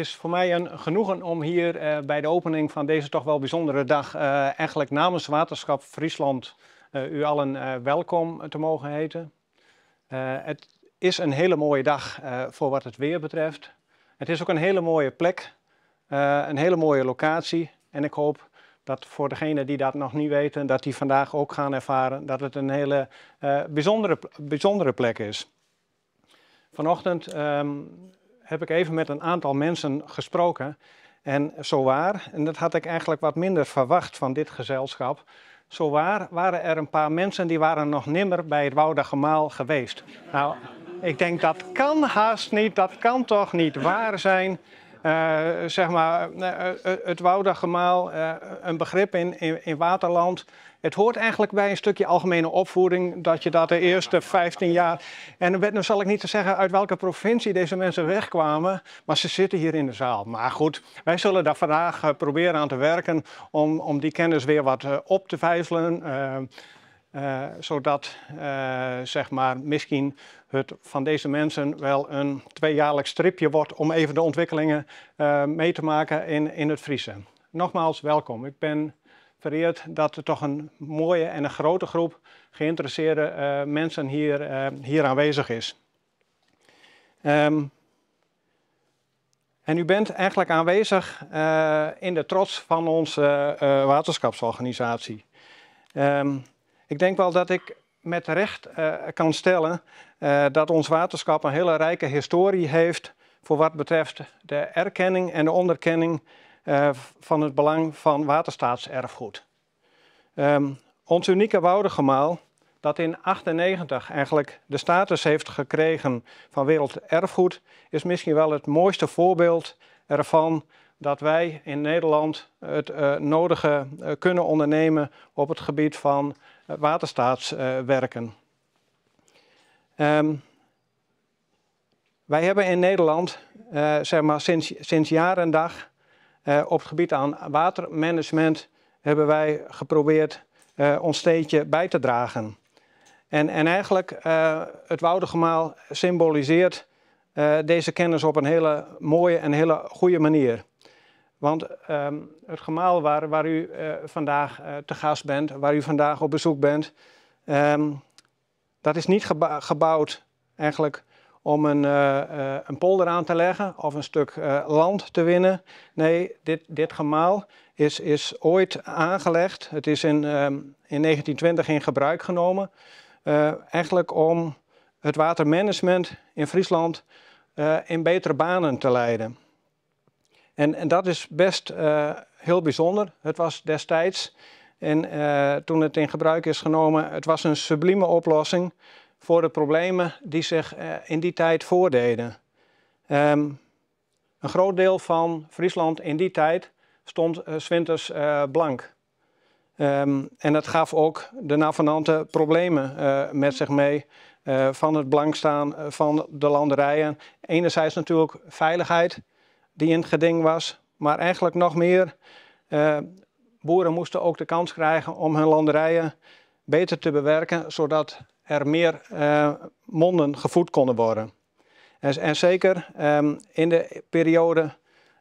is voor mij een genoegen om hier eh, bij de opening van deze toch wel bijzondere dag eh, eigenlijk namens Waterschap Friesland uh, u allen welkom te mogen heten. het is een hele mooie dag voor wat het weer betreft. Het is ook een hele mooie plek, een hele mooie locatie. En ik hoop dat voor degenen die dat nog niet weten, dat die vandaag ook gaan ervaren dat het een hele bijzondere, bijzondere plek is. Vanochtend ehm, heb ik even met een aantal mensen gesproken. En zowaar, en dat had ik eigenlijk wat minder verwacht van dit gezelschap, zowaar waren er een paar mensen die waren nog nimmer bij het Wouda Gemaal geweest. Nou, ik denk dat kan haast niet, dat kan toch niet waar zijn. Eh, zeg maar, eh, eh, het woudagemaal, gemaal een begrip in, in, in Waterland. Het hoort eigenlijk bij een stukje algemene opvoeding dat je dat de eerste 15 jaar. En dan nou zal ik niet te zeggen uit welke provincie deze mensen wegkwamen, maar ze zitten hier in de zaal. Maar goed, wij zullen daar vandaag proberen aan te werken om, om die kennis weer wat op te vijzelen. Eh, zodat eh, zeg maar misschien het van deze mensen wel een tweejaarlijk stripje wordt om even de ontwikkelingen eh, mee te maken in, in het Friese. Nogmaals, welkom. Ik ben vereerd dat er toch een mooie en een grote groep geïnteresseerde mensen hier, hier aanwezig is. Ehm, en u bent eigenlijk aanwezig in de trots van onze waterschapsorganisatie. Ehm, ik denk wel dat ik met recht eh, kan stellen eh, dat ons waterschap een hele rijke historie heeft voor wat betreft de erkenning en de onderkenning eh, van het belang van waterstaatserfgoed. Um, ons unieke Woudengemaal, dat in 1998 eigenlijk de status heeft gekregen van werelderfgoed, is misschien wel het mooiste voorbeeld ervan dat wij in Nederland het eh, nodige eh, kunnen ondernemen op het gebied van eh, waterstaatswerken. Ehm, wij hebben in Nederland zeg maar sinds, sinds jaar en dag op het gebied aan watermanagement hebben wij geprobeerd ons steentje bij te dragen. En, en eigenlijk het Woudengemaal symboliseert deze kennis op een hele mooie en hele goede manier. Want ehm, het gemaal waar, waar u eh, vandaag eh, te gast bent, waar u vandaag op bezoek bent, ehm, dat is niet gebouwd eigenlijk om een, eh, een, polder aan te leggen of een stuk land te winnen. Nee, dit, dit gemaal is, is ooit aangelegd. Het is in, ehm, in 1920 in gebruik genomen. eigenlijk om het watermanagement in Friesland in betere banen te leiden. En, en dat is best eh, heel bijzonder. Het was destijds, en eh, toen het in gebruik is genomen, het was een sublieme oplossing voor de problemen die zich eh, in die tijd voordeden. Ehm, een groot deel van Friesland in die tijd stond uh, zwinters blank. Ehm, en dat gaf ook de navenante problemen met zich mee van het blankstaan van de landerijen. Enerzijds natuurlijk veiligheid die in het geding was. Maar eigenlijk nog meer, eh, boeren moesten ook de kans krijgen om hun landerijen beter te bewerken, zodat er meer eh, monden gevoed konden worden. En, en zeker ehm, in de periode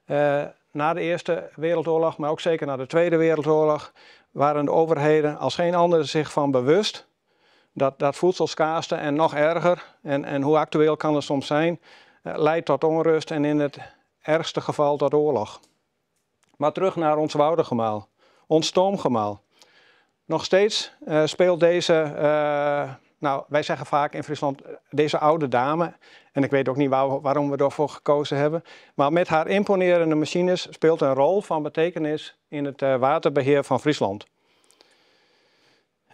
eh, na de Eerste Wereldoorlog, maar ook zeker na de Tweede Wereldoorlog, waren de overheden als geen ander zich van bewust dat, dat voedselskaarste en nog erger, en, en hoe actueel kan het soms zijn, eh, leidt tot onrust en in het ergste geval tot oorlog. Maar terug naar ons woudengemaal, ons stoomgemaal. Nog steeds eh, speelt deze, eh, nou wij zeggen vaak in Friesland, eh, deze oude dame, en ik weet ook niet waarom we ervoor gekozen hebben, maar met haar imponerende machines speelt een rol van betekenis in het waterbeheer van Friesland.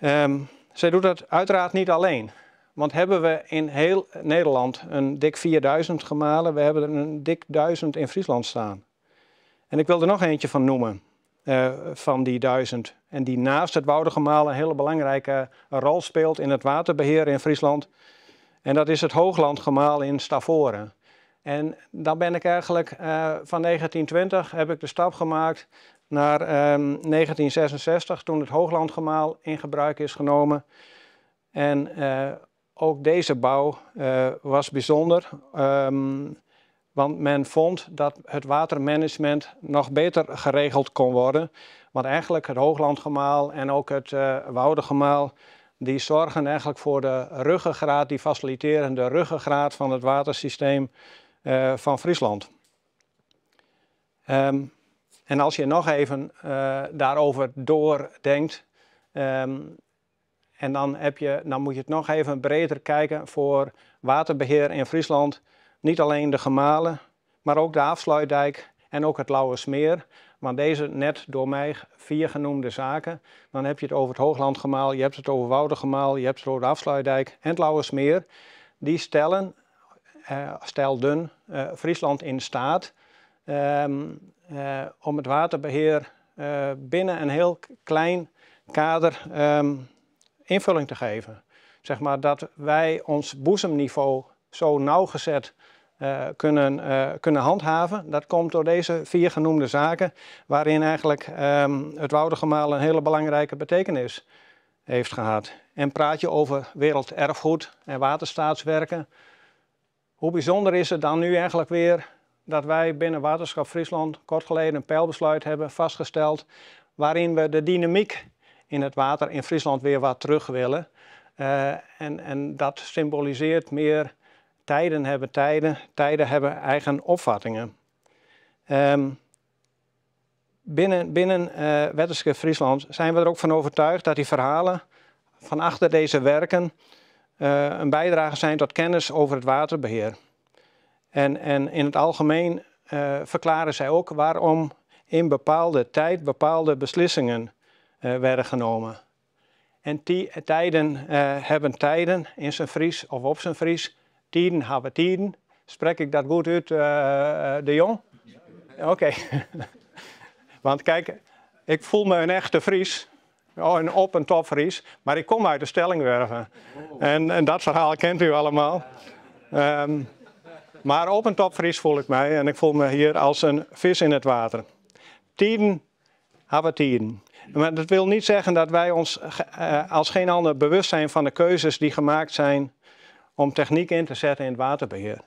Um, zij doet dat uiteraard niet alleen. Want hebben we in heel Nederland een dik 4000 gemalen, we hebben er een dik 1000 in Friesland staan. En ik wil er nog eentje van noemen, eh, van die 1000. En die naast het Woudengemaal een hele belangrijke rol speelt in het waterbeheer in Friesland. En dat is het Hooglandgemaal in Stavoren. En dan ben ik eigenlijk eh, van 1920 heb ik de stap gemaakt naar 1966, ehm, toen het Hooglandgemaal in gebruik is genomen. En eh, ook deze bouw eh, was bijzonder, ehm, want men vond dat het watermanagement nog beter geregeld kon worden. Want eigenlijk het Hooglandgemaal en ook het uh, die zorgen eigenlijk voor de ruggengraat, die faciliteren de ruggengraat van het watersysteem eh, van Friesland. Ehm, en als je nog even daarover doordenkt, ehm, en dan, heb je, moet je het nog even breder kijken voor waterbeheer in Friesland. Niet alleen de gemalen, maar ook de afsluitdijk en ook het Lauwersmeer. Want deze net door mij vier genoemde zaken, dan heb je het over het Hooglandgemaal, je hebt het over Woudengemaal, je hebt het over de Afsluitdijk en het Lauwersmeer. Die stellen, uh, stelden eh, Friesland in staat ehm, eh, om het waterbeheer binnen een heel klein kader um, invulling te geven. Zeg maar dat wij ons boezemniveau zo nauwgezet uh, kunnen, eh, kunnen handhaven. Dat komt door deze vier genoemde zaken, waarin eigenlijk um, het Woudergemaal een hele belangrijke betekenis heeft gehad. En praat je over werelderfgoed en waterstaatswerken. Hoe bijzonder is het dan nu eigenlijk weer dat wij binnen Waterschap Friesland kort geleden een pijlbesluit hebben vastgesteld waarin we de dynamiek in het water in Friesland weer wat terug willen. Eh, en, en dat symboliseert meer tijden hebben tijden, tijden hebben eigen opvattingen. Ehm, binnen binnen uh, Wetterske Friesland zijn we er ook van overtuigd dat die verhalen van achter deze werken eh, een bijdrage zijn tot kennis over het waterbeheer. En, en in het algemeen verklaren zij ook waarom in bepaalde tijd bepaalde beslissingen eh, werden genomen. En die tijden eh, hebben tijden in zijn Fries of op zijn Fries. Tiden hebben tijden. Spreek ik dat goed uit, eh, de jong? Oké. Want kijk, ik voel me een echte Fries. Oh, een op- en top Fries. Maar ik kom uit de Stellingwerven. En, en dat verhaal kent u allemaal. Ehm, maar op- en top Fries voel ik mij. En ik voel me hier als een vis in het water. Tiden hebben maar dat wil niet zeggen dat wij ons eh, als geen ander bewust zijn van de keuzes die gemaakt zijn om techniek in te zetten in het waterbeheer.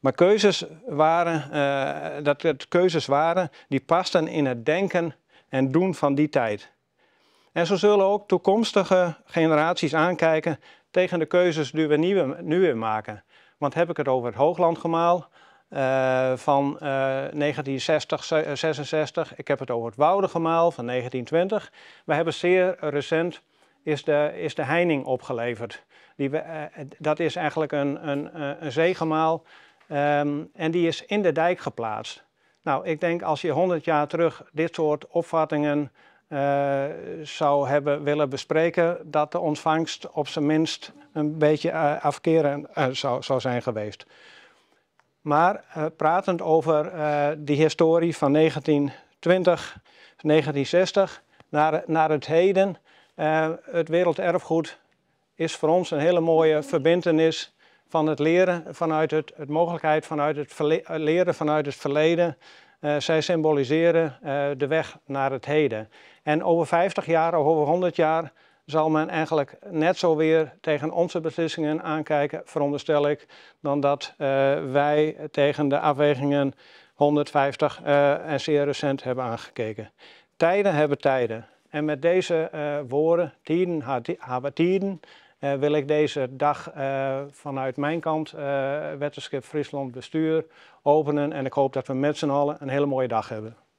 Maar keuzes waren, eh, dat het keuzes waren die pasten in het denken en doen van die tijd. En zo zullen ook toekomstige generaties aankijken tegen de keuzes die we nu weer maken. Want heb ik het over het hooglandgemaal eh, van uh, 1960, 66. Ik heb het over het Woudengemaal van 1920. We hebben zeer recent is de, is de heining opgeleverd. Die we, eh, eh, dat is eigenlijk een, een, een zeegemaal ehm, en die is in de dijk geplaatst. Nou, ik denk als je 100 jaar terug dit soort opvattingen zou hebben willen bespreken, dat de ontvangst op zijn minst een beetje afkeren zou, zou zijn geweest. Maar uh, pratend over eh, die historie van 1920, 1960 naar, naar het heden. Eh, het werelderfgoed is voor ons een hele mooie verbindenis van het leren vanuit het, het mogelijkheid vanuit het leren vanuit het verleden. zij symboliseren de weg naar het heden. En over 50 jaar, over 100 jaar zal men eigenlijk net zo weer tegen onze beslissingen aankijken, veronderstel ik, dan dat eh, wij tegen de afwegingen 150 eh, en zeer recent hebben aangekeken. Tijden hebben tijden. En met deze eh, woorden, tiden hebben wil ik deze dag vanuit mijn kant, uh, Wetenschap Friesland Bestuur, openen. En ik hoop dat we met z'n allen een hele mooie dag hebben.